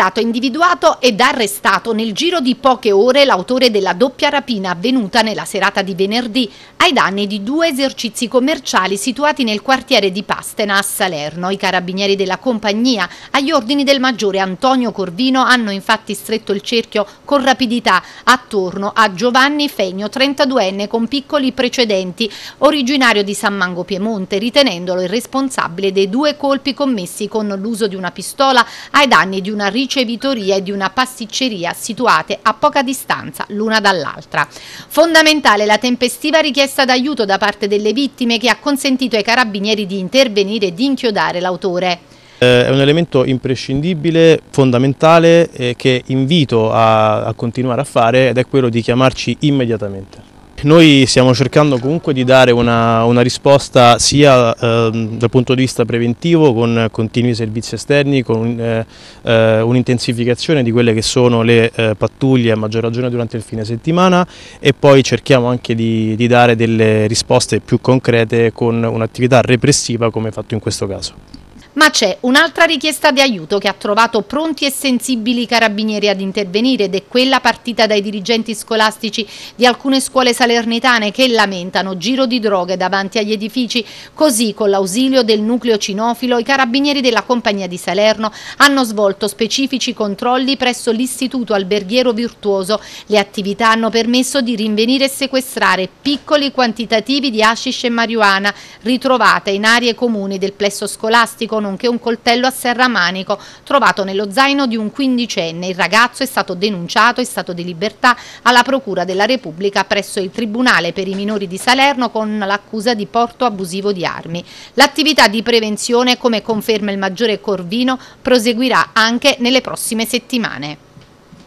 stato individuato ed arrestato nel giro di poche ore l'autore della doppia rapina avvenuta nella serata di venerdì ai danni di due esercizi commerciali situati nel quartiere di Pastena a Salerno. I carabinieri della compagnia, agli ordini del maggiore Antonio Corvino, hanno infatti stretto il cerchio con rapidità attorno a Giovanni Fegno, 32enne con piccoli precedenti, originario di San Mango Piemonte, ritenendolo il responsabile dei due colpi commessi con l'uso di una pistola ai danni di una ricerca ricevitorie di una pasticceria situate a poca distanza l'una dall'altra. Fondamentale la tempestiva richiesta d'aiuto da parte delle vittime che ha consentito ai carabinieri di intervenire e di inchiodare l'autore. Eh, è un elemento imprescindibile, fondamentale, eh, che invito a, a continuare a fare ed è quello di chiamarci immediatamente. Noi stiamo cercando comunque di dare una, una risposta sia eh, dal punto di vista preventivo con continui servizi esterni, con eh, eh, un'intensificazione di quelle che sono le eh, pattuglie a maggior ragione durante il fine settimana e poi cerchiamo anche di, di dare delle risposte più concrete con un'attività repressiva come fatto in questo caso. Ma c'è un'altra richiesta di aiuto che ha trovato pronti e sensibili i carabinieri ad intervenire ed è quella partita dai dirigenti scolastici di alcune scuole salernitane che lamentano giro di droghe davanti agli edifici. Così, con l'ausilio del nucleo cinofilo, i carabinieri della compagnia di Salerno hanno svolto specifici controlli presso l'istituto alberghiero virtuoso. Le attività hanno permesso di rinvenire e sequestrare piccoli quantitativi di hashish e marijuana ritrovate in aree comuni del plesso scolastico nonché un coltello a serramanico trovato nello zaino di un quindicenne. Il ragazzo è stato denunciato in stato di libertà alla Procura della Repubblica presso il Tribunale per i minori di Salerno con l'accusa di porto abusivo di armi. L'attività di prevenzione, come conferma il maggiore Corvino, proseguirà anche nelle prossime settimane.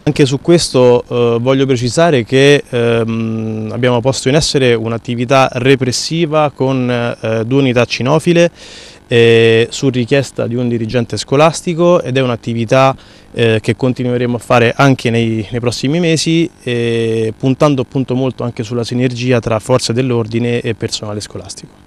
Anche su questo eh, voglio precisare che ehm, abbiamo posto in essere un'attività repressiva con eh, due unità cinofile eh, su richiesta di un dirigente scolastico ed è un'attività eh, che continueremo a fare anche nei, nei prossimi mesi eh, puntando appunto molto anche sulla sinergia tra forze dell'ordine e personale scolastico.